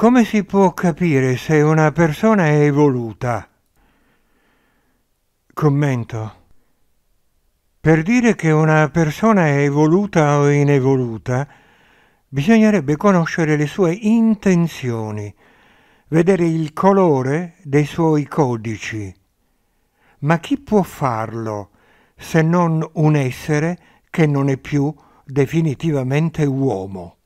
Come si può capire se una persona è evoluta? Commento. Per dire che una persona è evoluta o inevoluta, bisognerebbe conoscere le sue intenzioni, vedere il colore dei suoi codici. Ma chi può farlo se non un essere che non è più definitivamente uomo?